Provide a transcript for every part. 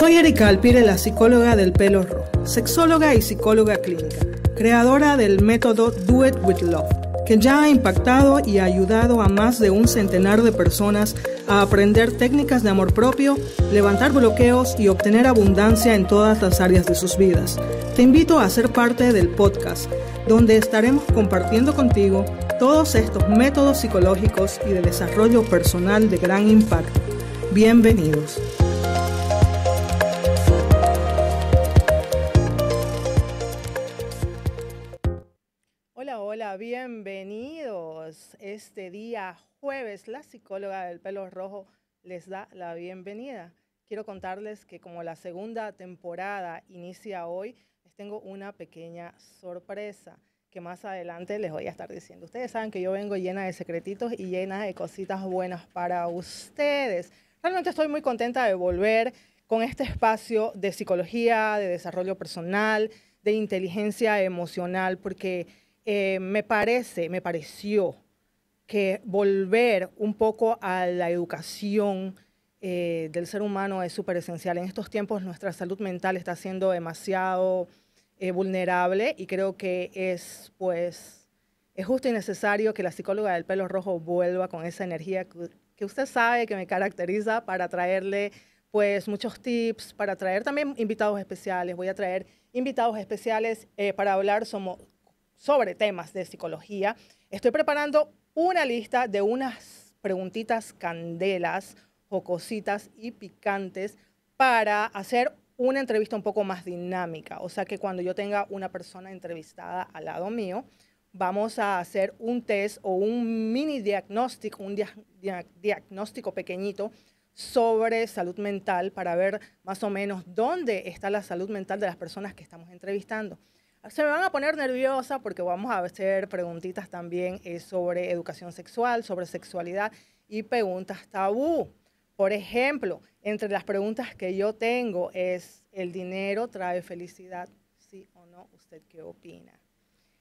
Soy Erika Alpire, la psicóloga del pelo rojo, sexóloga y psicóloga clínica, creadora del método Do It With Love, que ya ha impactado y ayudado a más de un centenar de personas a aprender técnicas de amor propio, levantar bloqueos y obtener abundancia en todas las áreas de sus vidas. Te invito a ser parte del podcast, donde estaremos compartiendo contigo todos estos métodos psicológicos y de desarrollo personal de gran impacto. Bienvenidos. bienvenidos. Este día jueves, la psicóloga del pelo rojo les da la bienvenida. Quiero contarles que como la segunda temporada inicia hoy, les tengo una pequeña sorpresa que más adelante les voy a estar diciendo. Ustedes saben que yo vengo llena de secretitos y llena de cositas buenas para ustedes. Realmente estoy muy contenta de volver con este espacio de psicología, de desarrollo personal, de inteligencia emocional, porque eh, me parece, me pareció que volver un poco a la educación eh, del ser humano es súper esencial. En estos tiempos nuestra salud mental está siendo demasiado eh, vulnerable y creo que es pues es justo y necesario que la psicóloga del pelo rojo vuelva con esa energía que, usted sabe que me caracteriza para traerle pues muchos tips, para traer también invitados especiales. Voy a traer invitados especiales para hablar somos, sobre temas de psicología, estoy preparando una lista de unas preguntitas candelas, cositas y picantes para hacer una entrevista un poco más dinámica. O sea que cuando yo tenga una persona entrevistada al lado mío, vamos a hacer un test o un mini diagnóstico, un diagnóstico pequeñito sobre salud mental para ver más o menos dónde está la salud mental de las personas que estamos entrevistando. Se me van a poner nerviosa porque vamos a hacer preguntitas también eh, sobre educación sexual, sobre sexualidad y preguntas tabú. Por ejemplo, entre las preguntas que yo tengo es, ¿el dinero trae felicidad? Sí o no, ¿usted qué opina?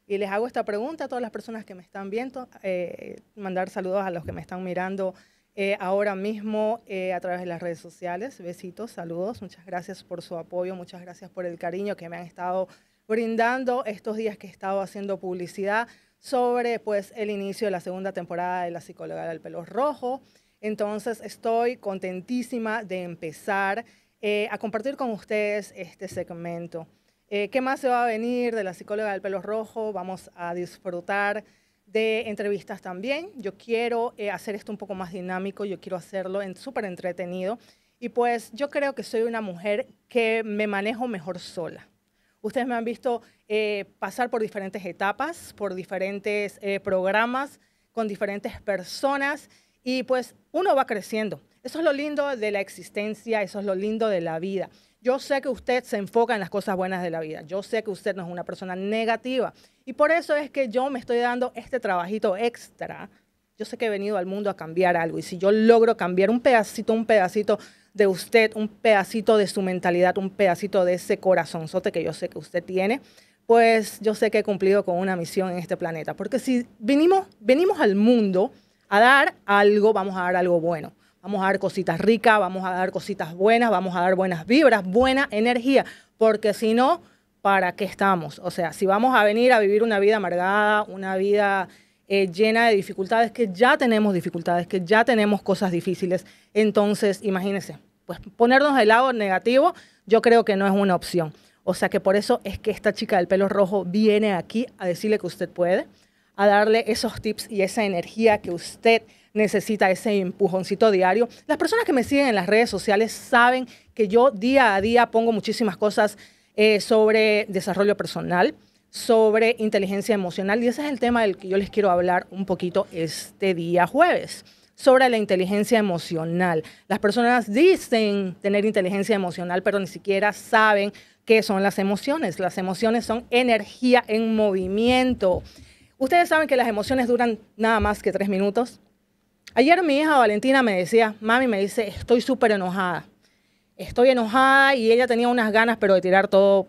Y les hago esta pregunta a todas las personas que me están viendo, eh, mandar saludos a los que me están mirando eh, ahora mismo a través de las redes sociales. Besitos, saludos, muchas gracias por su apoyo, muchas gracias por el cariño que me han estado brindando estos días que he estado haciendo publicidad sobre pues el inicio de la segunda temporada de La psicóloga del pelo rojo. Entonces estoy contentísima de empezar eh, a compartir con ustedes este segmento. Eh, ¿Qué más se va a venir de la psicóloga del pelo rojo? Vamos a disfrutar de entrevistas también. Yo quiero eh, hacer esto un poco más dinámico, yo quiero hacerlo en, súper entretenido. Y pues yo creo que soy una mujer que me manejo mejor sola. Ustedes me han visto eh, pasar por diferentes etapas, por diferentes eh, programas, con diferentes personas y pues uno va creciendo. Eso es lo lindo de la existencia, eso es lo lindo de la vida. Yo sé que usted se enfoca en las cosas buenas de la vida, yo sé que usted no es una persona negativa y por eso es que yo me estoy dando este trabajito extra. Yo sé que he venido al mundo a cambiar algo y si yo logro cambiar un pedacito, un pedacito de usted, un pedacito de su mentalidad, un pedacito de ese corazonzote que yo sé que usted tiene, pues yo sé que he cumplido con una misión en este planeta. Porque si venimos, al mundo a dar algo, vamos a dar algo bueno. Vamos a dar cositas ricas, vamos a dar cositas buenas, vamos a dar buenas vibras, buena energía, porque si no, ¿para qué estamos? O sea, si vamos a venir a vivir una vida amargada, una vida eh, llena de dificultades, que ya tenemos dificultades, que ya tenemos cosas difíciles. Entonces, imagínense, pues ponernos de lado negativo yo creo que no es una opción. O sea que por eso es que esta chica del pelo rojo viene aquí a decirle que usted puede, a darle esos tips y esa energía que usted necesita, ese empujoncito diario. Las personas que me siguen en las redes sociales saben que yo día a día pongo muchísimas cosas eh, sobre desarrollo personal, sobre inteligencia emocional y ese es el tema del que yo les quiero hablar un poquito este día jueves sobre la inteligencia emocional. Las personas dicen tener inteligencia emocional, pero ni siquiera saben qué son las emociones. Las emociones son energía en movimiento. Ustedes saben que las emociones duran nada más que tres minutos. Ayer mi hija Valentina me decía, mami me dice, estoy súper enojada. Estoy enojada y ella tenía unas ganas, pero de tirar todo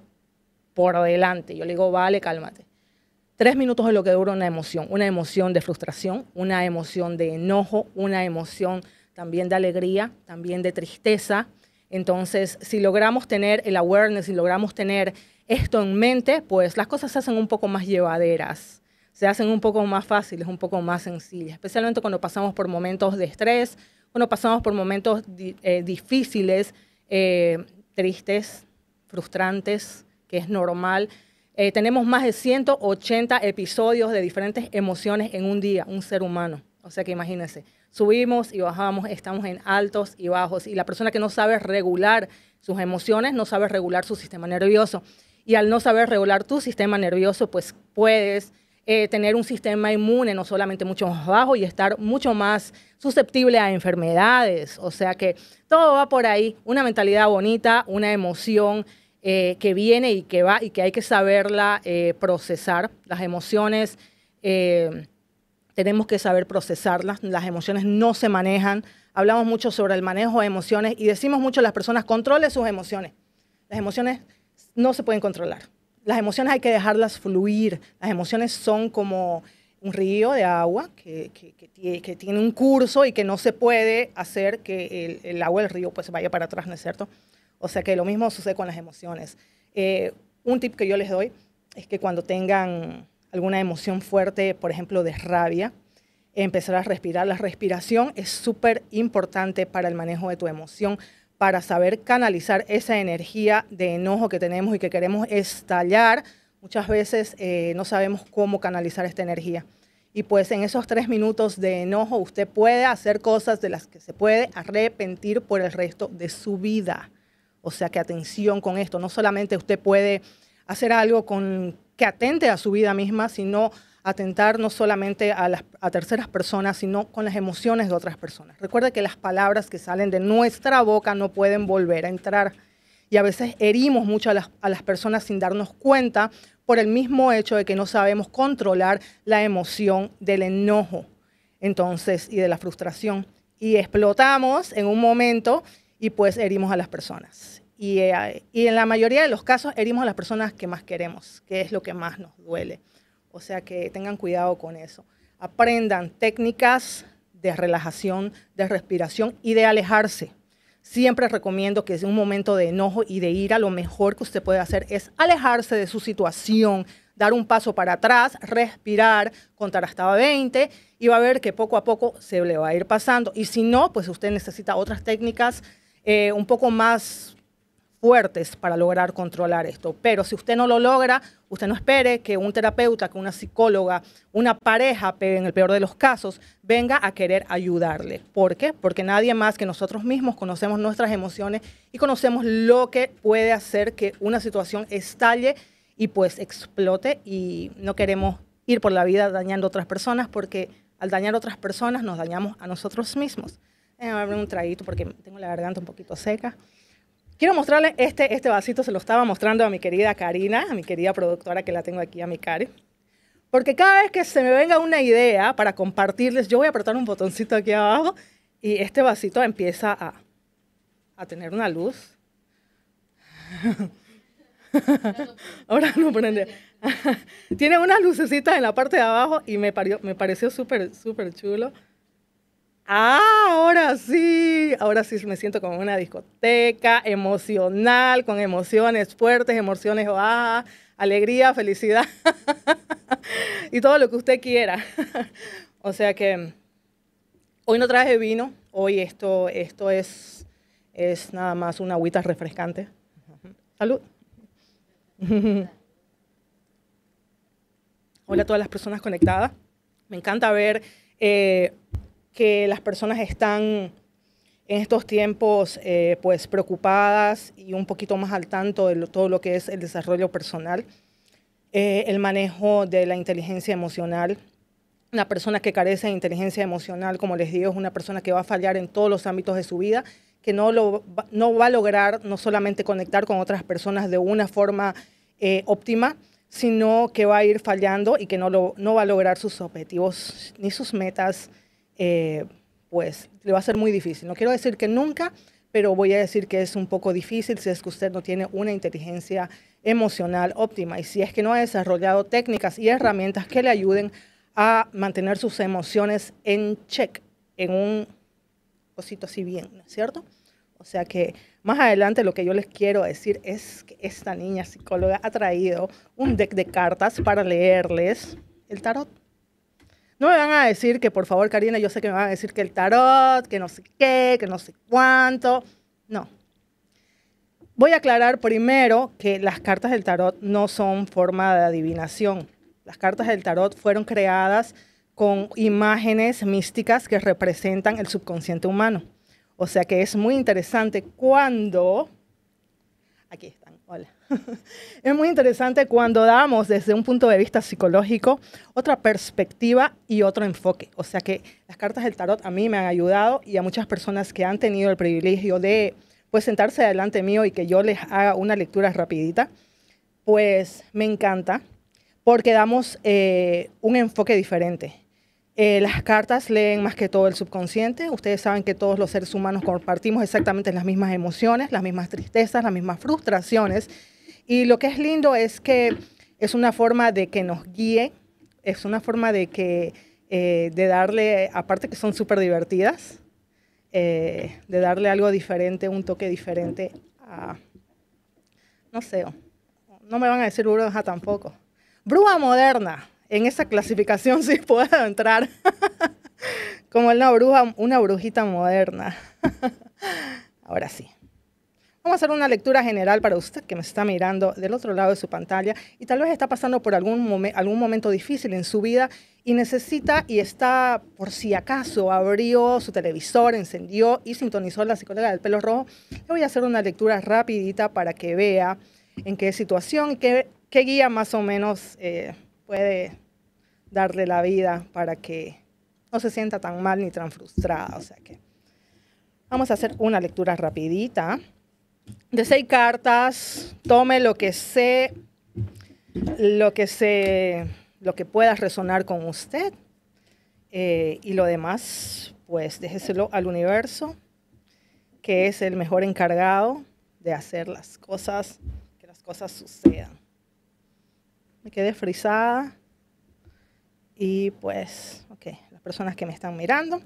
por adelante, Yo le digo, vale, cálmate. Tres minutos es lo que dura una emoción, una emoción de frustración, una emoción de enojo, una emoción también de alegría, también de tristeza. Entonces, si logramos tener el awareness, si logramos tener esto en mente, pues las cosas se hacen un poco más llevaderas, se hacen un poco más fáciles, un poco más sencillas, especialmente cuando pasamos por momentos de estrés, cuando pasamos por momentos eh, difíciles, eh, tristes, frustrantes, que es normal. Eh, tenemos más de 180 episodios de diferentes emociones en un día, un ser humano. O sea que imagínense, subimos y bajamos, estamos en altos y bajos. Y la persona que no sabe regular sus emociones, no sabe regular su sistema nervioso. Y al no saber regular tu sistema nervioso, pues puedes eh, tener un sistema inmune no solamente mucho más bajo y estar mucho más susceptible a enfermedades. O sea que todo va por ahí, una mentalidad bonita, una emoción eh, que viene y que va y que hay que saberla eh, procesar. Las emociones eh, tenemos que saber procesarlas, las emociones no se manejan. Hablamos mucho sobre el manejo de emociones y decimos mucho a las personas, controle sus emociones. Las emociones no se pueden controlar. Las emociones hay que dejarlas fluir. Las emociones son como un río de agua que, tiene un curso y que no se puede hacer que el, agua del río pues vaya para atrás, ¿no es cierto? O sea que lo mismo sucede con las emociones. Eh, un tip que yo les doy es que cuando tengan alguna emoción fuerte, por ejemplo, de rabia, empezar a respirar. La respiración es súper importante para el manejo de tu emoción, para saber canalizar esa energía de enojo que tenemos y que queremos estallar. Muchas veces eh, no sabemos cómo canalizar esta energía. Y pues en esos tres minutos de enojo usted puede hacer cosas de las que se puede arrepentir por el resto de su vida. O sea que atención con esto, no solamente usted puede hacer algo con, que atente a su vida misma, sino atentar no solamente a, las, terceras personas, sino con las emociones de otras personas. Recuerde que las palabras que salen de nuestra boca no pueden volver a entrar. Y a veces herimos mucho a las, a las personas sin darnos cuenta por el mismo hecho de que no sabemos controlar la emoción del enojo entonces y de la frustración. Y explotamos en un momento y pues herimos a las personas. Eh, y, en la mayoría de los casos herimos a las personas que más queremos, que es lo que más nos duele. O sea que tengan cuidado con eso. Aprendan técnicas de relajación, de respiración y de alejarse. Siempre recomiendo que es un momento de enojo y de ira, lo mejor que usted puede hacer es alejarse de su situación, dar un paso para atrás, respirar, contar hasta 20 y va a ver que poco a poco se le va a ir pasando. Y si no, pues usted necesita otras técnicas eh, un poco más fuertes para lograr controlar esto. Pero si usted no lo logra, usted no espere que un terapeuta, que una psicóloga, una pareja, en el peor de los casos, venga a querer ayudarle. ¿Por qué? Porque nadie más que nosotros mismos conocemos nuestras emociones y conocemos lo que puede hacer que una situación estalle y pues explote y no queremos ir por la vida dañando a otras personas porque al dañar a otras personas nos dañamos a nosotros mismos. Déjenme abrir un traguito porque tengo la garganta un poquito seca. Quiero mostrarles este, este vasito, se lo estaba mostrando a mi querida Karina, a mi querida productora que la tengo aquí, a mi Cari. Porque cada vez que se me venga una idea para compartirles, yo voy a apretar un botoncito aquí abajo y este vasito empieza a, a tener una luz. Ahora no prende. Tiene unas lucecitas en la parte de abajo y me, me pareció súper, súper chulo. Ah, ahora sí, ahora sí me siento como una discoteca emocional, con emociones fuertes, emociones ¡ah! alegría, felicidad y todo lo que usted quiera. o sea que hoy no traje vino, hoy esto, esto es, es nada más una agüita refrescante. Salud. Hola a todas las personas conectadas. Me encanta ver eh, que las personas están en estos tiempos eh, pues preocupadas y un poquito más al tanto de todo lo que es el desarrollo personal, eh, el manejo de la inteligencia emocional. Una persona que carece de inteligencia emocional, como les digo, es una persona que va a fallar en todos los ámbitos de su vida, que no, lo, no va a lograr no solamente conectar con otras personas de una forma eh, óptima, sino que va a ir fallando y que no, lo, no va a lograr sus objetivos ni sus metas eh, pues le va a ser muy difícil. No quiero decir que nunca, pero voy a decir que es un poco difícil si es que usted no tiene una inteligencia emocional óptima y si es que no ha desarrollado técnicas y herramientas que le ayuden a mantener sus emociones en check, en un cosito así bien, ¿no es cierto? O sea que más adelante lo que yo les quiero decir es que esta niña psicóloga ha traído un deck de cartas para leerles el tarot. No me van a decir que, por favor, Karina, yo sé que me van a decir que el tarot, que no sé qué, que no sé cuánto. No. Voy a aclarar primero que las cartas del tarot no son forma de adivinación. Las cartas del tarot fueron creadas con imágenes místicas que representan el subconsciente humano. O sea que es muy interesante cuando Aquí están, hola. es muy interesante cuando damos desde un punto de vista psicológico otra perspectiva y otro enfoque. O sea que las cartas del tarot a mí me han ayudado y a muchas personas que han tenido el privilegio de pues sentarse delante mío y que yo les haga una lectura rapidita, pues me encanta porque damos eh, un enfoque diferente. Eh, las cartas leen más que todo el subconsciente. Ustedes saben que todos los seres humanos compartimos exactamente las mismas emociones, las mismas tristezas, las mismas frustraciones. Y lo que es lindo es que es una forma de que nos guíe, es una forma de que eh, de darle, aparte que son súper divertidas, eh, de darle algo diferente, un toque diferente a, no sé, no me van a decir bruja tampoco, bruja moderna, en esa clasificación sí puedo entrar. Como una bruja, una brujita moderna. Ahora sí. Vamos a hacer una lectura general para usted que me está mirando del otro lado de su pantalla y tal vez está pasando por algún, algún momento difícil en su vida y necesita y está, por si acaso, abrió su televisor, encendió y sintonizó la psicóloga del pelo rojo. Le voy a hacer una lectura rapidita para que vea en qué situación y qué, qué guía más o menos eh, puede darle la vida para que no se sienta tan mal ni tan frustrada. O sea que vamos a hacer una lectura rapidita. De seis cartas, tome lo que sé, lo que se, lo que pueda resonar con usted. Eh, y lo demás, pues déjeselo al universo, que es el mejor encargado de hacer las cosas, que las cosas sucedan. Me quedé frisada y pues, ok, las personas que me están mirando.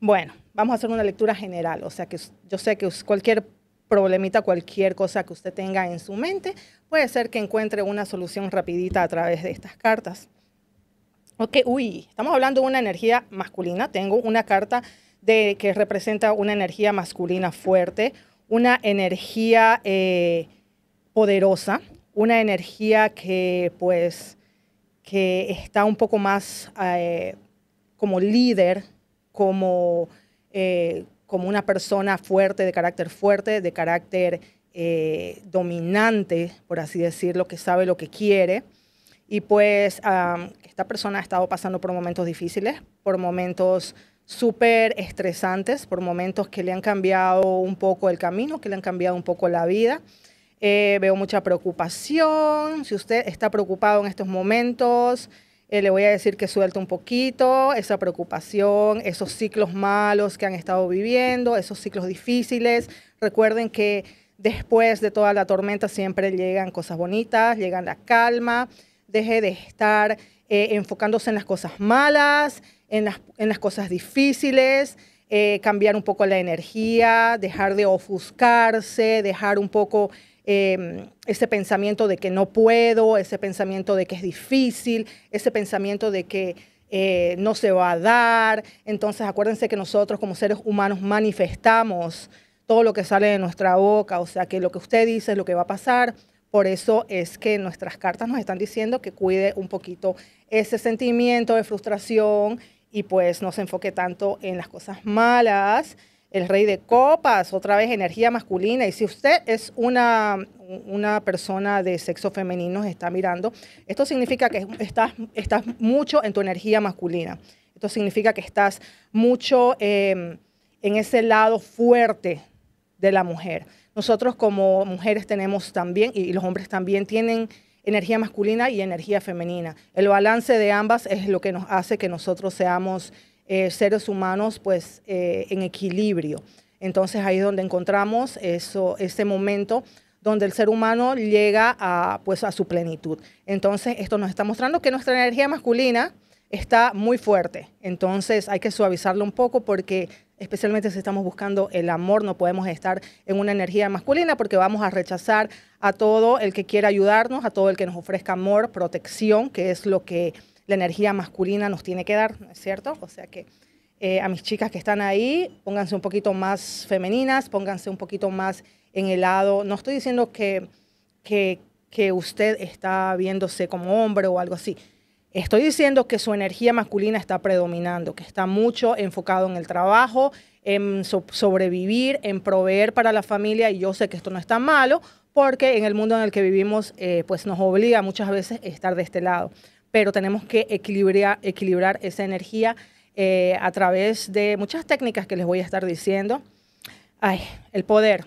Bueno, vamos a hacer una lectura general, o sea que yo sé que cualquier problemita, cualquier cosa que usted tenga en su mente, puede ser que encuentre una solución rapidita a través de estas cartas. Ok, uy, estamos hablando de una energía masculina, tengo una carta de, que representa una energía masculina fuerte, una energía eh, poderosa, una energía que pues que está un poco más eh, como líder, como, eh, como una persona fuerte, de carácter fuerte, de carácter eh, dominante, por así decirlo, que sabe lo que quiere. Y pues esta persona ha estado pasando por momentos difíciles, por momentos súper estresantes, por momentos que le han cambiado un poco el camino, que le han cambiado un poco la vida. Eh, veo mucha preocupación. Si usted está preocupado en estos momentos, eh, le voy a decir que suelte un poquito esa preocupación, esos ciclos malos que han estado viviendo, esos ciclos difíciles. Recuerden que después de toda la tormenta siempre llegan cosas bonitas, llegan la calma. Deje de estar eh, enfocándose en las cosas malas, en las, en las cosas difíciles. cambiar un poco la energía, dejar de ofuscarse, dejar un poco Em, ese pensamiento de que no puedo, ese pensamiento de que es difícil, ese pensamiento de que eh, no se va a dar. Entonces acuérdense que nosotros como seres humanos manifestamos todo lo que sale de nuestra boca, o sea que lo que usted dice es lo que va a pasar. Por eso es que nuestras cartas nos están diciendo que cuide un poquito ese sentimiento de frustración y pues no se enfoque tanto en las cosas malas el rey de copas, otra vez energía masculina. Y si usted es una, una persona de sexo femenino, está mirando, esto significa que estás, estás mucho en tu energía masculina. Esto significa que estás mucho em, en ese lado fuerte de la mujer. Nosotros como mujeres tenemos también, y los hombres también tienen energía masculina y energía femenina. El balance de ambas es lo que nos hace que nosotros seamos eh, seres humanos pues eh, en equilibrio. Entonces ahí es donde encontramos eso, ese momento donde el ser humano llega a, pues, a su plenitud. Entonces esto nos está mostrando que nuestra energía masculina está muy fuerte. Entonces hay que suavizarlo un poco porque especialmente si estamos buscando el amor, no podemos estar en una energía masculina porque vamos a rechazar a todo el que quiera ayudarnos, a todo el que nos ofrezca amor, protección, que es lo que la energía masculina nos tiene que dar, ¿no es cierto? O sea que eh, a mis chicas que están ahí, pónganse un poquito más femeninas, pónganse un poquito más en el lado. No estoy diciendo que, que, usted está viéndose como hombre o algo así. Estoy diciendo que su energía masculina está predominando, que está mucho enfocado en el trabajo, en sobrevivir, en proveer para la familia. Y yo sé que esto no está malo, porque en el mundo en el que vivimos, eh, pues nos obliga muchas veces a estar de este lado pero tenemos que equilibrar, esa energía eh, a través de muchas técnicas que les voy a estar diciendo. el poder.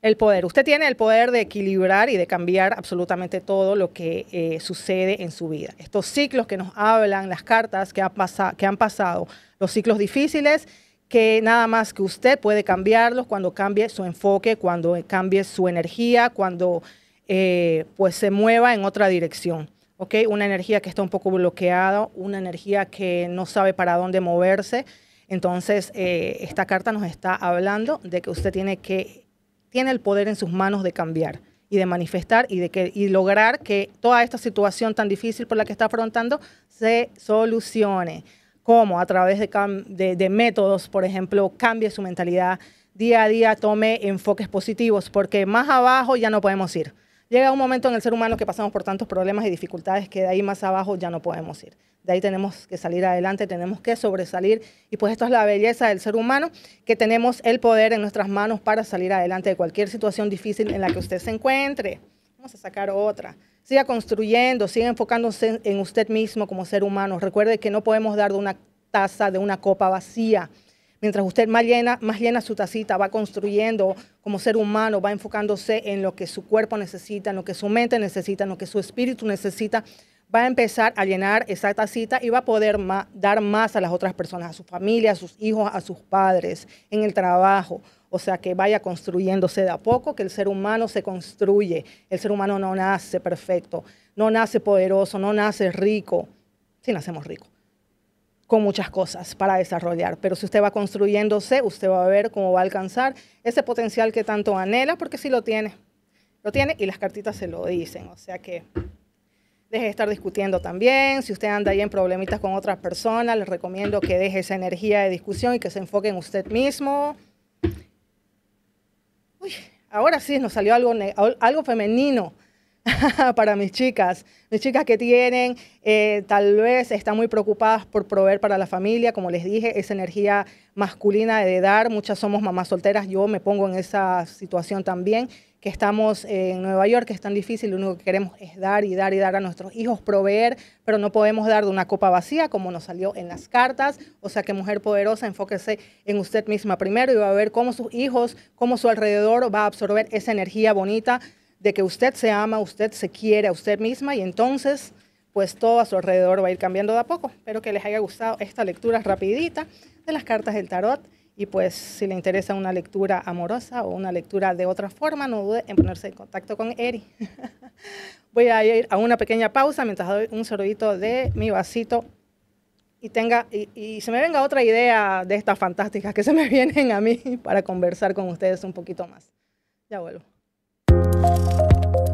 El poder. Usted tiene el poder de equilibrar y de cambiar absolutamente todo lo que eh, sucede en su vida. Estos ciclos que nos hablan, las cartas que, han pasado, los ciclos difíciles, que nada más que usted puede cambiarlos cuando cambie su enfoque, cuando cambie su energía, cuando eh, pues se mueva en otra dirección. Una energía que está un poco bloqueada, una energía que no sabe para dónde moverse. Entonces, eh, esta carta nos está hablando de que usted tiene que, tiene el poder en sus manos de cambiar y de manifestar y de que y lograr que toda esta situación tan difícil por la que está afrontando se solucione. ¿Cómo? A través de métodos, por ejemplo, cambie su mentalidad, día a día tome enfoques positivos, porque más abajo ya no podemos ir llega un momento en el ser humano que pasamos por tantos problemas y dificultades que de ahí más abajo ya no podemos ir. De ahí tenemos que salir adelante, tenemos que sobresalir y pues esto es la belleza del ser humano, que tenemos el poder en nuestras manos para salir adelante de cualquier situación difícil en la que usted se encuentre. Vamos a sacar otra. Siga construyendo, siga enfocándose en usted mismo como ser humano. Recuerde que no podemos dar de una taza, de una copa vacía mientras usted más llena, más llena su tacita, va construyendo como ser humano, va enfocándose en lo que su cuerpo necesita, en lo que su mente necesita, en lo que su espíritu necesita, va a empezar a llenar esa tacita y va a poder dar más a las otras personas, a su familia, a sus hijos, a sus padres, en el trabajo. O sea, que vaya construyéndose de a poco, que el ser humano se construye. El ser humano no nace perfecto, no nace poderoso, no nace rico. Sí nacemos ricos con muchas cosas para desarrollar, pero si usted va construyéndose, usted va a ver cómo va a alcanzar ese potencial que tanto anhela, porque si sí lo tiene, lo tiene y las cartitas se lo dicen, o sea que deje de estar discutiendo también, si usted anda ahí en problemitas con otras personas, les recomiendo que deje esa energía de discusión y que se enfoque en usted mismo. Uy, ahora sí nos salió algo, algo femenino. para mis chicas, mis chicas que tienen, eh, tal vez están muy preocupadas por proveer para la familia, como les dije, esa energía masculina de dar, muchas somos mamás solteras, yo me pongo en esa situación también, que estamos en Nueva York, que es tan difícil, lo único que queremos es dar y dar y dar a nuestros hijos, proveer, pero no podemos dar de una copa vacía como nos salió en las cartas. O sea que mujer poderosa, enfóquese en usted misma primero y va a ver cómo sus hijos, cómo su alrededor va a absorber esa energía bonita de que usted se ama, usted se quiere a usted misma y entonces pues todo a su alrededor va a ir cambiando de a poco. Espero que les haya gustado esta lectura rapidita de las cartas del tarot y pues si le interesa una lectura amorosa o una lectura de otra forma, no dude en ponerse en contacto con Eri. Voy a ir a una pequeña pausa mientras doy un sorbito de mi vasito y tenga y, y se me venga otra idea de estas fantásticas que se me vienen a mí para conversar con ustedes un poquito más. Ya vuelvo.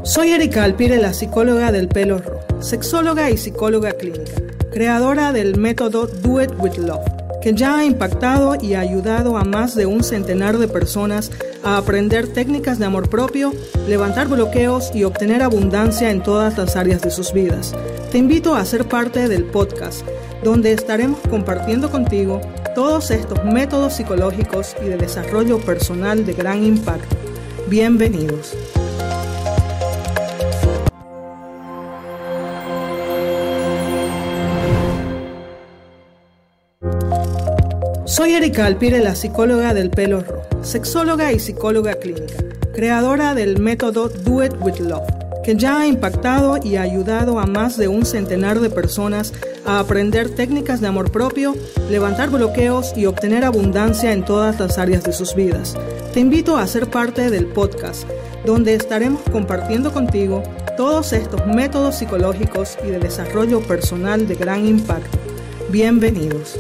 Soy Erika Alpire, la psicóloga del pelo rojo, sexóloga y psicóloga clínica, creadora del método Do It With Love, que ya ha impactado y ayudado a más de un centenar de personas a aprender técnicas de amor propio, levantar bloqueos y obtener abundancia en todas las áreas de sus vidas. Te invito a ser parte del podcast, donde estaremos compartiendo contigo todos estos métodos psicológicos y de desarrollo personal de gran impacto. Bienvenidos. Soy Erika Alpire, la psicóloga del pelo rojo, sexóloga y psicóloga clínica, creadora del método Do It With Love, que ya ha impactado y ayudado a más de un centenar de personas a aprender técnicas de amor propio, levantar bloqueos y obtener abundancia en todas las áreas de sus vidas. Te invito a ser parte del podcast, donde estaremos compartiendo contigo todos estos métodos psicológicos y de desarrollo personal de gran impacto. Bienvenidos.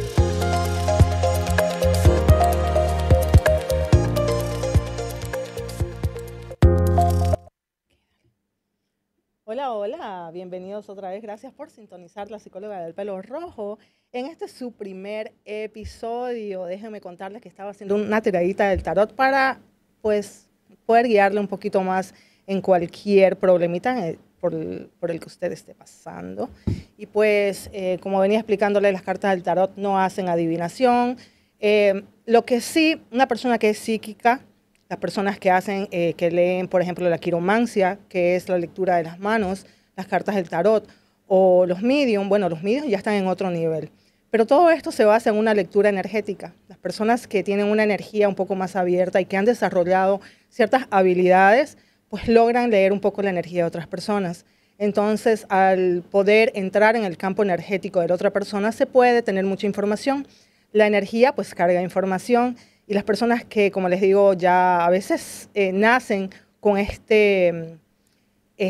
Hola, bienvenidos otra vez. Gracias por sintonizar la psicóloga del pelo rojo. En este su primer episodio, déjenme contarles que estaba haciendo una tiradita del tarot para pues poder guiarle un poquito más en cualquier problemita eh, por el, que usted esté pasando. Y pues, eh, como venía explicándole, las cartas del tarot no hacen adivinación. Eh, lo que sí, una persona que es psíquica, las personas que hacen, que leen, por ejemplo, la quiromancia, que es la lectura de las manos, las cartas del tarot o los medium, bueno, los medium ya están en otro nivel. Pero todo esto se basa en una lectura energética. Las personas que tienen una energía un poco más abierta y que han desarrollado ciertas habilidades, pues logran leer un poco la energía de otras personas. Entonces, al poder entrar en el campo energético de la otra persona, se puede tener mucha información. La energía, pues, carga información. Y las personas que, como les digo, ya a veces eh, nacen con este mm,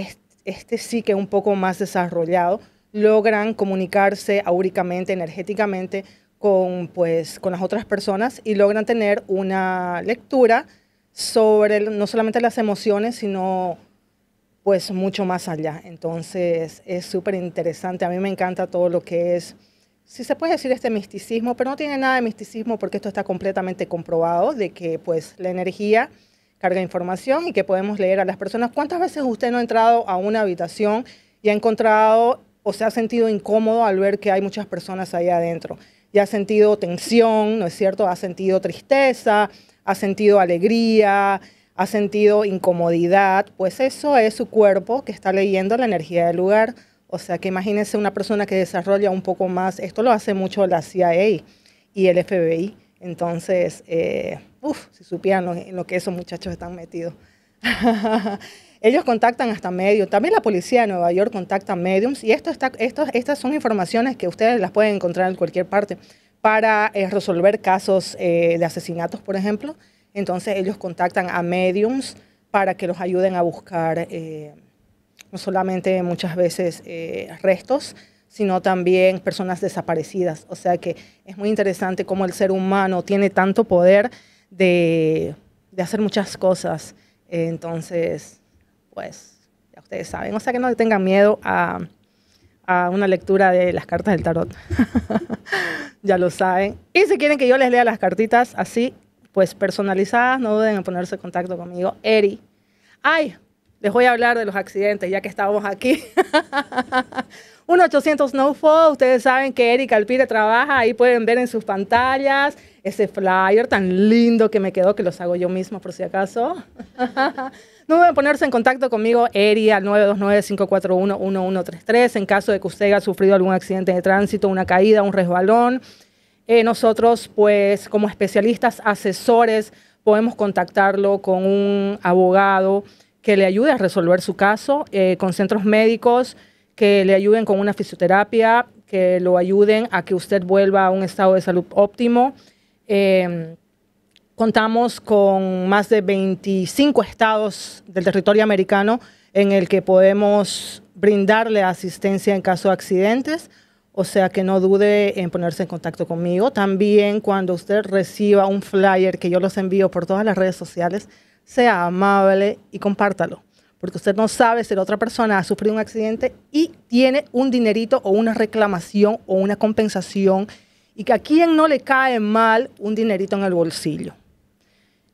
este sí que es un poco más desarrollado, logran comunicarse áuricamente, energéticamente con, pues, con las otras personas y logran tener una lectura sobre no solamente las emociones, sino pues mucho más allá. Entonces es súper interesante, a mí me encanta todo lo que es, si se puede decir este misticismo, pero no tiene nada de misticismo porque esto está completamente comprobado de que pues la energía carga información y que podemos leer a las personas. ¿Cuántas veces usted no ha entrado a una habitación y ha encontrado o se ha sentido incómodo al ver que hay muchas personas ahí adentro? Ya ha sentido tensión, ¿no es cierto? Ha sentido tristeza, ha sentido alegría, ha sentido incomodidad. Pues eso es su cuerpo que está leyendo la energía del lugar. O sea que imagínense una persona que desarrolla un poco más, esto lo hace mucho la CIA y el FBI. Entonces, eh, Uf, si supieran en lo que esos muchachos están metidos. Ellos contactan hasta medios, también la policía de Nueva York contacta mediums y esto está, estas son informaciones que ustedes las pueden encontrar en cualquier parte para eh, resolver casos eh, de asesinatos, por ejemplo. Entonces ellos contactan a mediums para que los ayuden a buscar eh, no solamente muchas veces restos, sino también personas desaparecidas. O sea que es muy interesante cómo el ser humano tiene tanto poder de, hacer muchas cosas. Entonces, pues, ya ustedes saben. O sea que no tengan miedo a, a una lectura de las cartas del tarot. ya lo saben. Y si quieren que yo les lea las cartitas así, pues personalizadas, no duden en ponerse en contacto conmigo. Eri. Ay, les voy a hablar de los accidentes, ya que estábamos aquí. 1-800 snowfall Ustedes saben que Erika Alpire trabaja. Ahí pueden ver en sus pantallas ese flyer tan lindo que me quedó, que los hago yo mismo por si acaso. no deben ponerse en contacto conmigo, Eri, al 929-541-1133, en caso de que usted haya sufrido algún accidente de tránsito, una caída, un resbalón. Eh, nosotros, pues, como especialistas asesores, podemos contactarlo con un abogado que le ayude a resolver su caso, eh, con centros médicos que le ayuden con una fisioterapia, que lo ayuden a que usted vuelva a un estado de salud óptimo. Eh, contamos con más de 25 estados del territorio americano en el que podemos brindarle asistencia en caso de accidentes, o sea que no dude en ponerse en contacto conmigo. También cuando usted reciba un flyer que yo los envío por todas las redes sociales, sea amable y compártalo. Porque usted no sabe si la otra persona ha sufrido un accidente y tiene un dinerito o una reclamación o una compensación y que a quien no le cae mal un dinerito en el bolsillo.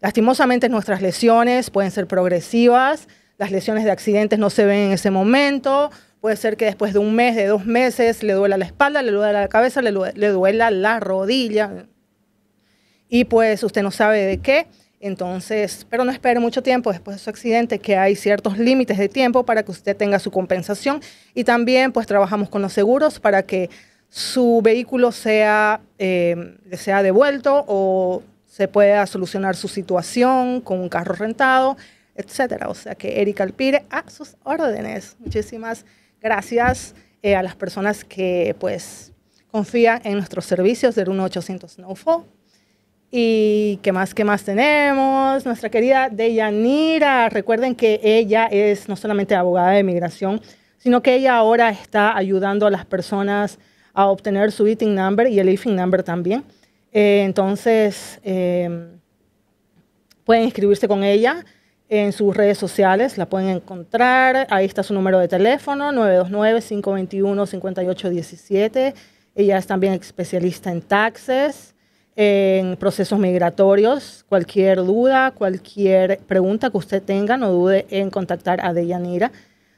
Lastimosamente nuestras lesiones pueden ser progresivas, las lesiones de accidentes no se ven en ese momento, puede ser que después de un mes, de dos meses, le duela la espalda, le duela la cabeza, le, duela la rodilla. Y pues usted no sabe de qué. Entonces, pero no espere mucho tiempo después de su accidente, que hay ciertos límites de tiempo para que usted tenga su compensación. Y también, pues, trabajamos con los seguros para que su vehículo sea, em, sea devuelto o se pueda solucionar su situación con un carro rentado, etcétera. O sea que Erika Alpire a sus órdenes. Muchísimas gracias eh, a las personas que, pues, confían en nuestros servicios del 1800 Snowfall. Y qué más, qué más tenemos. Nuestra querida Deyanira. Recuerden que ella es no solamente abogada de migración, sino que ella ahora está ayudando a las personas a obtener su eating number y el IFIN number también. Eh, entonces, em, pueden inscribirse con ella en sus redes sociales, la pueden encontrar. Ahí está su número de teléfono, 929-521-5817. Ella es también especialista en taxes en procesos migratorios. Cualquier duda, cualquier pregunta que usted tenga, no dude en contactar a Deyanira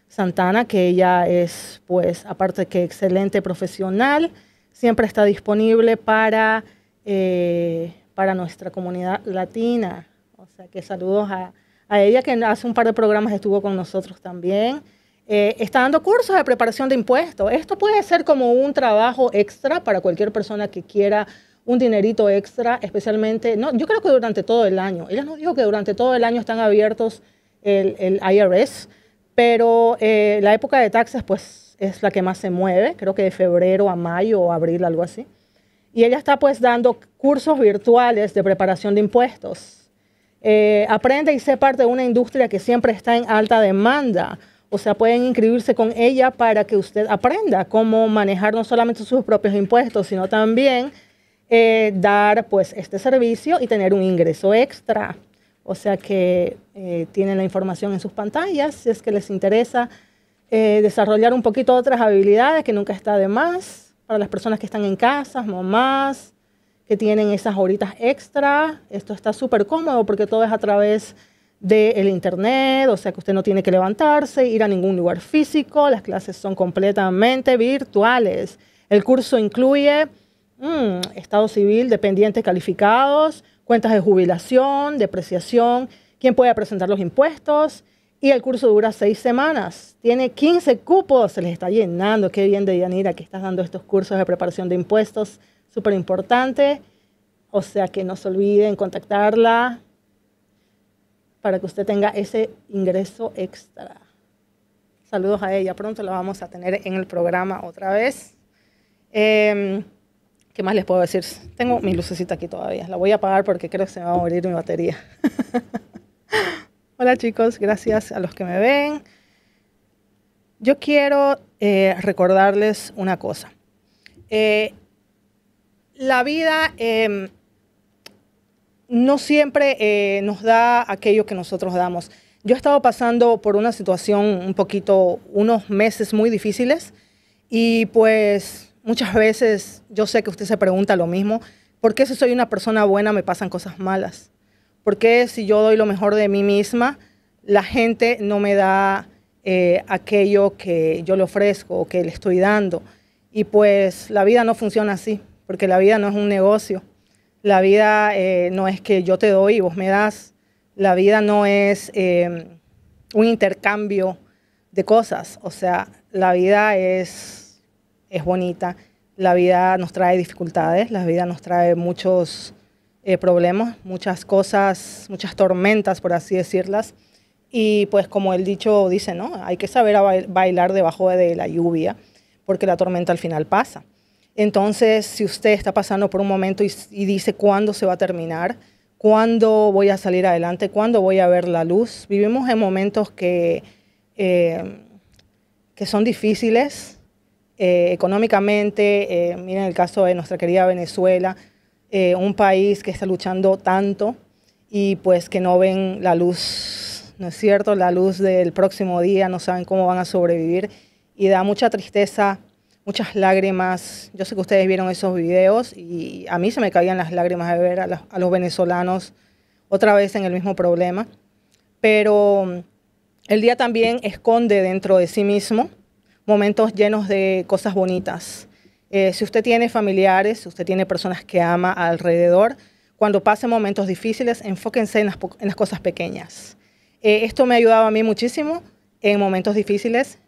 Santana, que ella es, pues, aparte que excelente profesional, siempre está disponible para, eh, para nuestra comunidad latina. O sea, que saludos a, a ella, que hace un par de programas estuvo con nosotros también. Eh, está dando cursos de preparación de impuestos. Esto puede ser como un trabajo extra para cualquier persona que quiera un dinerito extra, especialmente, no, yo creo que durante todo el año. Ella nos dijo que durante todo el año están abiertos el, el IRS, pero eh, la época de taxes pues es la que más se mueve, creo que de febrero a mayo o abril, algo así. Y ella está pues dando cursos virtuales de preparación de impuestos. Eh, aprende y sé parte de una industria que siempre está en alta demanda. O sea, pueden inscribirse con ella para que usted aprenda cómo manejar no solamente sus propios impuestos, sino también eh, dar pues este servicio y tener un ingreso extra. O sea que eh, tienen la información en sus pantallas, si es que les interesa eh, desarrollar un poquito otras habilidades que nunca está de más para las personas que están en casa, mamás, que tienen esas horitas extra. Esto está súper cómodo porque todo es a través del internet, o sea que usted no tiene que levantarse, ir a ningún lugar físico, las clases son completamente virtuales. El curso incluye Mm, estado civil, dependientes calificados, cuentas de jubilación, depreciación, quién puede presentar los impuestos. Y el curso dura seis semanas. Tiene 15 cupos, se les está llenando. Qué bien, de Deyanira, que estás dando estos cursos de preparación de impuestos. Súper importante. O sea que no se olviden contactarla para que usted tenga ese ingreso extra. Saludos a ella. Pronto la vamos a tener en el programa otra vez. Em, ¿Qué más les puedo decir? Tengo mi lucecita aquí todavía. La voy a apagar porque creo que se me va a morir mi batería. Hola chicos, gracias a los que me ven. Yo quiero eh, recordarles una cosa. Eh, la vida em, no siempre eh, nos da aquello que nosotros damos. Yo he estado pasando por una situación un poquito, unos meses muy difíciles y pues Muchas veces yo sé que usted se pregunta lo mismo, ¿por qué si soy una persona buena me pasan cosas malas? ¿Por qué si yo doy lo mejor de mí misma, la gente no me da eh, aquello que yo le ofrezco o que le estoy dando? Y pues la vida no funciona así, porque la vida no es un negocio. La vida eh, no es que yo te doy y vos me das. La vida no es em, un intercambio de cosas. O sea, la vida es es bonita. La vida nos trae dificultades, la vida nos trae muchos eh, problemas, muchas cosas, muchas tormentas, por así decirlas. Y pues como el dicho dice, ¿no? Hay que saber bailar debajo de la lluvia, porque la tormenta al final pasa. Entonces, si usted está pasando por un momento y, dice cuándo se va a terminar, cuándo voy a salir adelante, cuándo voy a ver la luz, vivimos en momentos que, eh, que son difíciles, eh, económicamente, eh, miren el caso de nuestra querida Venezuela, eh, un país que está luchando tanto y pues que no ven la luz, ¿no es cierto? La luz del próximo día, no saben cómo van a sobrevivir y da mucha tristeza, muchas lágrimas. Yo sé que ustedes vieron esos videos y a mí se me caían las lágrimas de ver a los venezolanos otra vez en el mismo problema, pero el día también esconde dentro de sí mismo momentos llenos de cosas bonitas. Eh, si usted tiene familiares, si usted tiene personas que ama alrededor, cuando pasen momentos difíciles, enfóquense en las, en las cosas pequeñas. Eh, esto me ha ayudado a mí muchísimo en momentos difíciles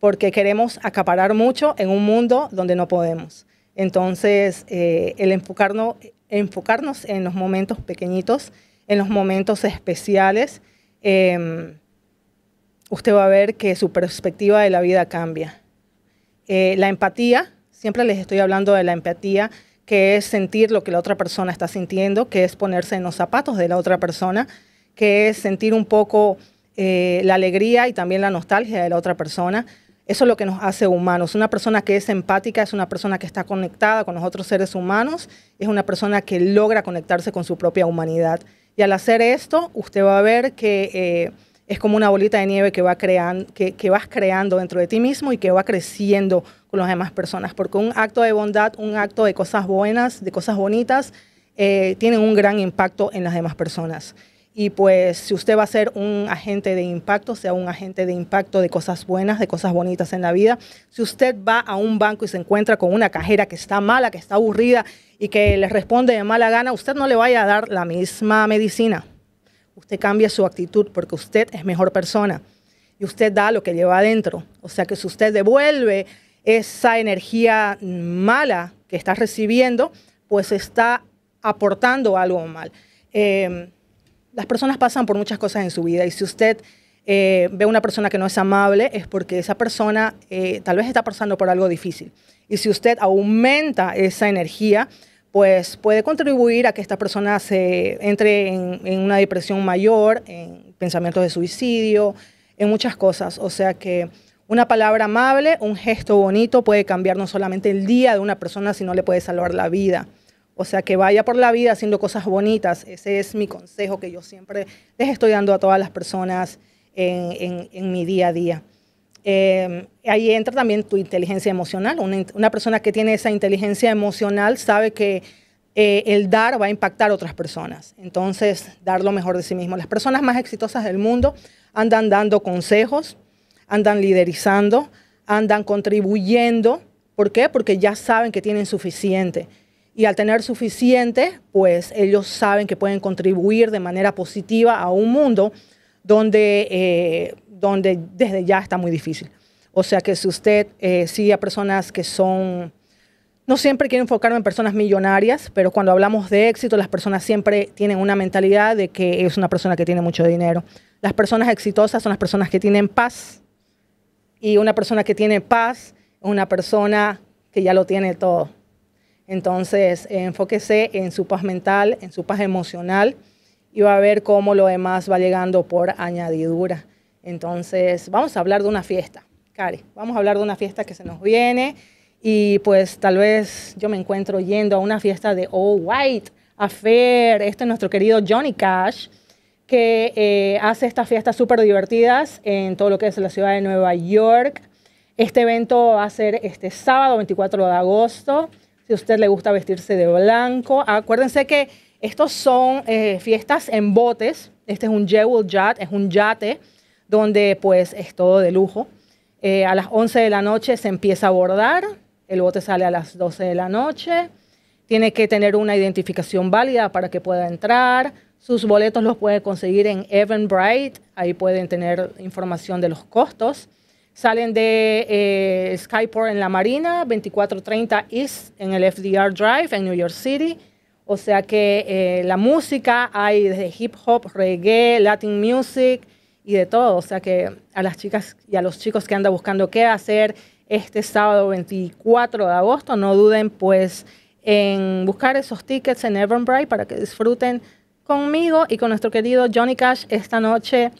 porque queremos acaparar mucho en un mundo donde no podemos. Entonces, eh, el enfocarnos, enfocarnos en los momentos pequeñitos, en los momentos especiales, em, usted va a ver que su perspectiva de la vida cambia. Eh, la empatía, siempre les estoy hablando de la empatía, que es sentir lo que la otra persona está sintiendo, que es ponerse en los zapatos de la otra persona, que es sentir un poco eh, la alegría y también la nostalgia de la otra persona. Eso es lo que nos hace humanos. Una persona que es empática es una persona que está conectada con los otros seres humanos, es una persona que logra conectarse con su propia humanidad. Y al hacer esto, usted va a ver que... Eh, es como una bolita de nieve que, va que, vas creando dentro de ti mismo y que va creciendo con las demás personas, porque un acto de bondad, un acto de cosas buenas, de cosas bonitas, eh, tienen un gran impacto en las demás personas. Y pues si usted va a ser un agente de impacto, sea un agente de impacto de cosas buenas, de cosas bonitas en la vida, si usted va a un banco y se encuentra con una cajera que está mala, que está aburrida y que le responde de mala gana, usted no le vaya a dar la misma medicina usted cambia su actitud porque usted es mejor persona y usted da lo que lleva adentro. O sea que si usted devuelve esa energía mala que está recibiendo, pues está aportando algo mal. Em, las personas pasan por muchas cosas en su vida y si usted eh, ve una persona que no es amable es porque esa persona eh, tal vez está pasando por algo difícil. Y si usted aumenta esa energía, pues puede contribuir a que esta persona se entre en, una depresión mayor, en pensamientos de suicidio, en muchas cosas. O sea que una palabra amable, un gesto bonito puede cambiar no solamente el día de una persona, sino le puede salvar la vida. O sea, que vaya por la vida haciendo cosas bonitas. Ese es mi consejo que yo siempre les estoy dando a todas las personas en mi día a día. Eh, ahí entra también tu inteligencia emocional. Una, persona que tiene esa inteligencia emocional sabe que eh, el dar va a impactar a otras personas. Entonces, dar lo mejor de sí mismo. Las personas más exitosas del mundo andan dando consejos, andan liderizando, andan contribuyendo. ¿Por qué? Porque ya saben que tienen suficiente. Y al tener suficiente, pues ellos saben que pueden contribuir de manera positiva a un mundo donde... Eh, donde desde ya está muy difícil. O sea que si usted eh, sigue a personas que son, no siempre quiero enfocarme en personas millonarias, pero cuando hablamos de éxito, las personas siempre tienen una mentalidad de que es una persona que tiene mucho dinero. Las personas exitosas son las personas que tienen paz. Y una persona que tiene paz es una persona que ya lo tiene todo. Entonces, eh, enfóquese en su paz mental, en su paz emocional y va a ver cómo lo demás va llegando por añadidura. Entonces, vamos a hablar de una fiesta, Cari, vamos a hablar de una fiesta que se nos viene y pues tal vez yo me encuentro yendo a una fiesta de All White, Affair. Fair, este es nuestro querido Johnny Cash, que eh, hace estas fiestas súper divertidas en todo lo que es la ciudad de Nueva York. Este evento va a ser este sábado 24 de agosto. Si a usted le gusta vestirse de blanco, acuérdense que estos son eh, fiestas en botes. Este es un jewel yacht, es un yate donde pues es todo de lujo. Eh, a las 11 de la noche se empieza a abordar, el bote sale a las 12 de la noche, tiene que tener una identificación válida para que pueda entrar, sus boletos los puede conseguir en Eventbrite, ahí pueden tener información de los costos. Salen de eh, Skyport en la Marina, 2430 East en el FDR Drive en New York City. O sea que eh, la música hay desde hip hop, reggae, Latin music, y de todo. O sea que a las chicas y a los chicos que andan buscando qué hacer este sábado 24 de agosto, no duden pues en buscar esos tickets en Eventbrite para que disfruten conmigo y con nuestro querido Johnny Cash esta noche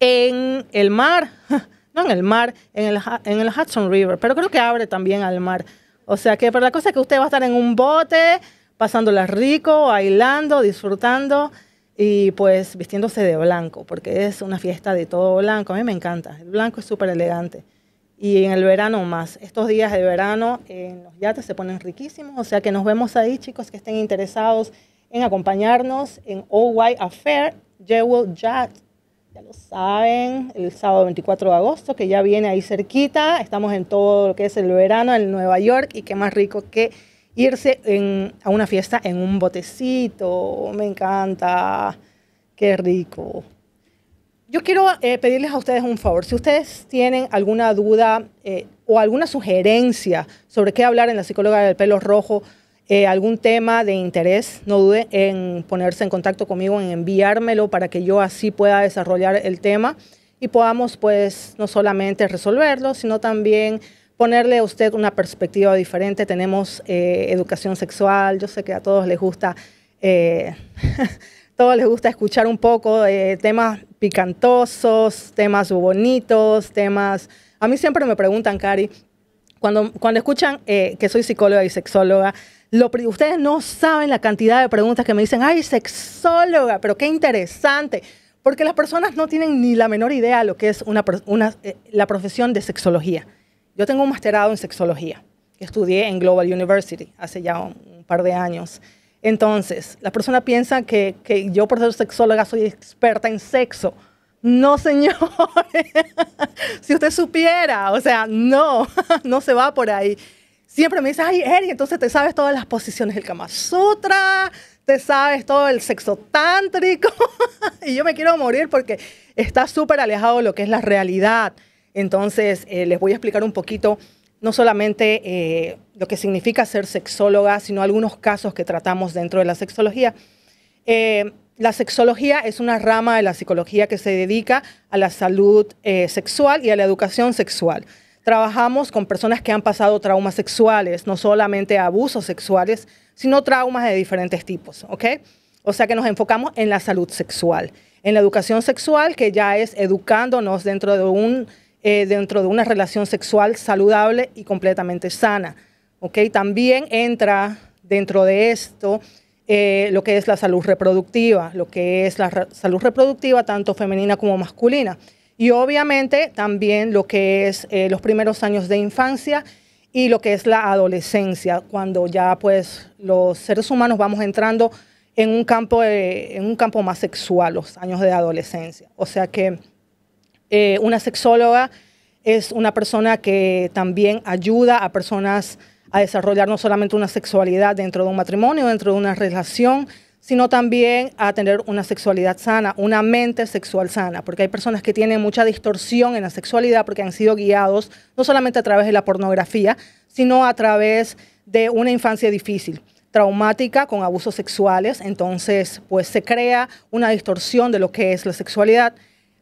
en el mar, no en el mar, en el, Hudson River, pero creo que abre también al mar. O sea que, pero la cosa es que usted va a estar en un bote, pasándola rico, bailando, disfrutando y pues vistiéndose de blanco, porque es una fiesta de todo blanco. A mí me encanta, el blanco es súper elegante. Y en el verano más, estos días de verano en eh, los yates se ponen riquísimos, o sea que nos vemos ahí, chicos que estén interesados en acompañarnos en All White Affair, Jewel Yacht, ya lo saben, el sábado 24 de agosto, que ya viene ahí cerquita, estamos en todo lo que es el verano en Nueva York y qué más rico que irse a una fiesta en un botecito, me encanta, qué rico. Yo quiero eh, pedirles a ustedes un favor. Si ustedes tienen alguna duda eh, o alguna sugerencia sobre qué hablar en la psicóloga del pelo rojo, eh, algún tema de interés, no dude en ponerse en contacto conmigo, en enviármelo para que yo así pueda desarrollar el tema y podamos pues no solamente resolverlo, sino también ponerle a usted una perspectiva diferente. Tenemos eh, educación sexual, yo sé que a todos les gusta, eh, todos les gusta escuchar un poco de eh, temas picantosos, temas bonitos, temas... A mí siempre me preguntan, Cari, cuando, cuando escuchan que soy psicóloga y sexóloga, ustedes no saben la cantidad de preguntas que me dicen, ay, sexóloga, pero qué interesante porque las personas no tienen ni la menor idea de lo que es una, la profesión de sexología. Yo tengo un masterado en sexología, estudié en Global University hace ya un, par de años. Entonces, la persona piensa que, que yo por ser sexóloga soy experta en sexo. No, señor. si usted supiera, o sea, no, no se va por ahí. Siempre me dice, ay, Eri, entonces te sabes todas las posiciones del Kama Sutra, te sabes todo el sexo tántrico. y yo me quiero morir porque está súper alejado de lo que es la realidad. Entonces, eh, les voy a explicar un poquito no solamente eh, lo que significa ser sexóloga, sino algunos casos que tratamos dentro de la sexología. Eh, la sexología es una rama de la psicología que se dedica a la salud sexual y a la educación sexual. Trabajamos con personas que han pasado traumas sexuales, no solamente abusos sexuales, sino traumas de diferentes tipos, ¿ok? O sea que nos enfocamos en la salud sexual, en la educación sexual, que ya es educándonos dentro de un eh, dentro de una relación sexual saludable y completamente sana. ¿okay? También entra dentro de esto eh, lo que es la salud reproductiva, lo que es la salud reproductiva tanto femenina como masculina. Y obviamente también lo que es eh, los primeros años de infancia y lo que es la adolescencia, cuando ya pues los seres humanos vamos entrando en un campo, en un campo más sexual, los años de adolescencia. O sea que eh, una sexóloga es una persona que también ayuda a personas a desarrollar no solamente una sexualidad dentro de un matrimonio, dentro de una relación, sino también a tener una sexualidad sana, una mente sexual sana, porque hay personas que tienen mucha distorsión en la sexualidad porque han sido guiados no solamente a través de la pornografía, sino a través de una infancia difícil, traumática, con abusos sexuales, entonces pues se crea una distorsión de lo que es la sexualidad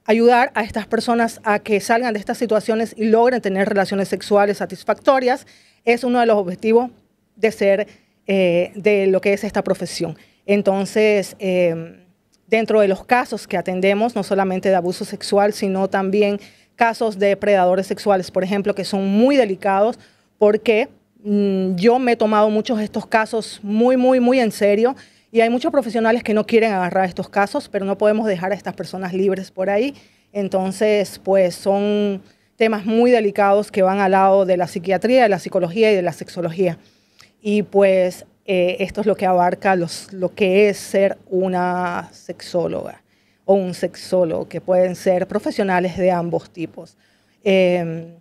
ayudar a estas personas a que salgan de estas situaciones y logren tener relaciones sexuales satisfactorias es uno de los objetivos de ser eh, de lo que es esta profesión. Entonces, em, dentro de los casos que atendemos, no solamente de abuso sexual, sino también casos de predadores sexuales, por ejemplo, que son muy delicados porque mm, yo me he tomado muchos de estos casos muy, muy, muy en serio y hay muchos profesionales que no quieren agarrar estos casos, pero no podemos dejar a estas personas libres por ahí. Entonces, pues son temas muy delicados que van al lado de la psiquiatría, de la psicología y de la sexología. Y pues eh, esto es lo que abarca los, lo que es ser una sexóloga o un sexólogo, que pueden ser profesionales de ambos tipos. Em,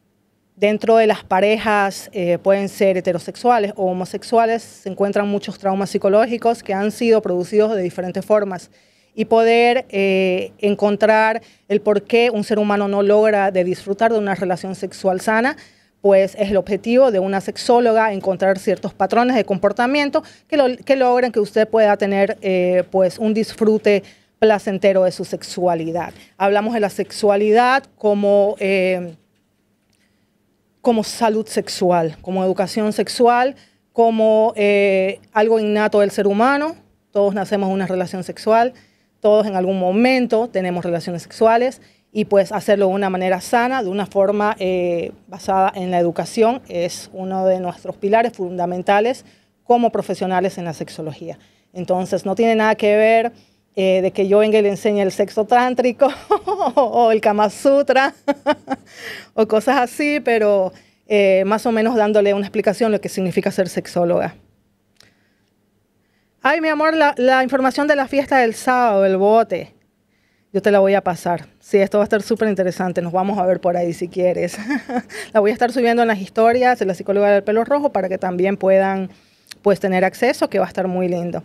Dentro de las parejas eh, pueden ser heterosexuales o homosexuales, se encuentran muchos traumas psicológicos que han sido producidos de diferentes formas y poder eh, encontrar el por qué un ser humano no logra de disfrutar de una relación sexual sana, pues es el objetivo de una sexóloga encontrar ciertos patrones de comportamiento que, logren que usted pueda tener eh, pues un disfrute placentero de su sexualidad. Hablamos de la sexualidad como como salud sexual, como educación sexual, como eh, algo innato del ser humano. Todos nacemos en una relación sexual, todos en algún momento tenemos relaciones sexuales y pues hacerlo de una manera sana, de una forma eh, basada en la educación, es uno de nuestros pilares fundamentales como profesionales en la sexología. Entonces, no tiene nada que ver eh, de que yo venga y enseñe el sexo tántrico o el Kama Sutra o cosas así, pero eh, más o menos dándole una explicación de lo que significa ser sexóloga. Ay, mi amor, la, información de la fiesta del sábado, el bote. Yo te la voy a pasar. Sí, esto va a estar súper interesante. Nos vamos a ver por ahí si quieres. la voy a estar subiendo en las historias de la psicóloga del pelo rojo para que también puedan pues, tener acceso, que va a estar muy lindo.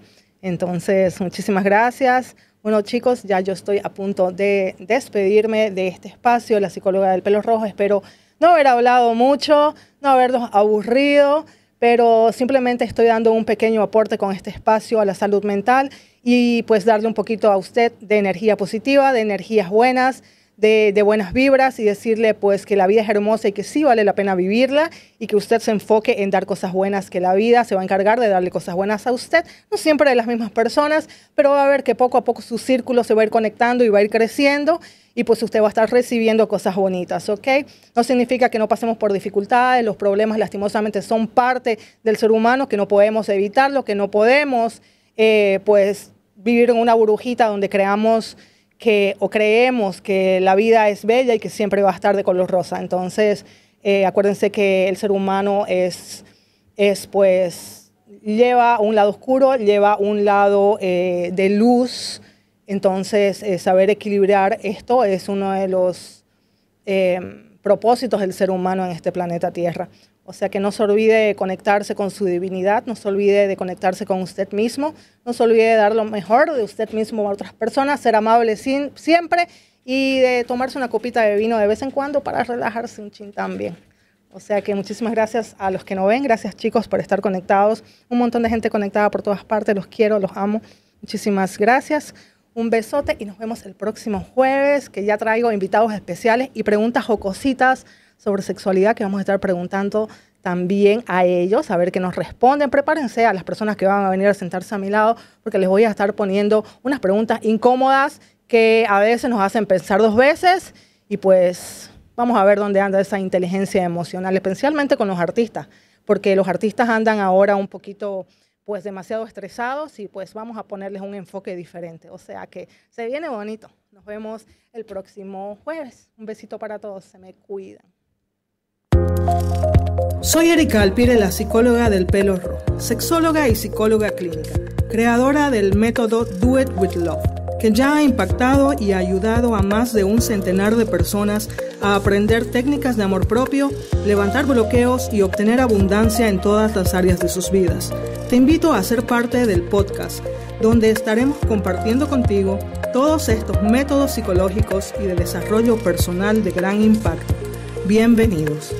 Entonces, muchísimas gracias. Bueno, chicos, ya yo estoy a punto de despedirme de este espacio, la psicóloga del pelo rojo. Espero no haber hablado mucho, no haberlos aburrido, pero simplemente estoy dando un pequeño aporte con este espacio a la salud mental y pues darle un poquito a usted de energía positiva, de energías buenas de, buenas vibras y decirle pues que la vida es hermosa y que sí vale la pena vivirla y que usted se enfoque en dar cosas buenas, que la vida se va a encargar de darle cosas buenas a usted, no siempre de las mismas personas, pero va a ver que poco a poco su círculo se va a ir conectando y va a ir creciendo y pues usted va a estar recibiendo cosas bonitas, ¿ok? No significa que no pasemos por dificultades, los problemas lastimosamente son parte del ser humano, que no podemos evitarlo, que no podemos eh, pues vivir en una burbujita donde creamos que o creemos que la vida es bella y que siempre va a estar de color rosa. Entonces, eh, acuérdense que el ser humano es, es pues, lleva un lado oscuro, lleva un lado eh, de luz. Entonces, eh, saber equilibrar esto es uno de los propósitos del ser humano en este planeta Tierra. O sea, que no se olvide de conectarse con su divinidad, no se olvide de conectarse con usted mismo, no se olvide de dar lo mejor de usted mismo a otras personas, ser amable siempre y de tomarse una copita de vino de vez en cuando para relajarse un chin también. O sea que muchísimas gracias a los que no ven, gracias chicos por estar conectados, un montón de gente conectada por todas partes, los quiero, los amo, muchísimas gracias, un besote y nos vemos el próximo jueves que ya traigo invitados especiales y preguntas o cositas sobre sexualidad que vamos a estar preguntando también a ellos, a ver qué nos responden. Prepárense a las personas que van a venir a sentarse a mi lado, porque les voy a estar poniendo unas preguntas incómodas que a veces nos hacen pensar dos veces y pues vamos a ver dónde anda esa inteligencia emocional, especialmente con los artistas, porque los artistas andan ahora un poquito pues demasiado estresados y pues vamos a ponerles un enfoque diferente. O sea que se viene bonito. Nos vemos el próximo jueves. Un besito para todos. Se me cuidan. Soy Erika Alpire, la psicóloga del pelo rojo, sexóloga y psicóloga clínica, creadora del método Do It With Love, que ya ha impactado y ayudado a más de un centenar de personas a aprender técnicas de amor propio, levantar bloqueos y obtener abundancia en todas las áreas de sus vidas. Te invito a ser parte del podcast, donde estaremos compartiendo contigo todos estos métodos psicológicos y de desarrollo personal de gran impacto. Bienvenidos.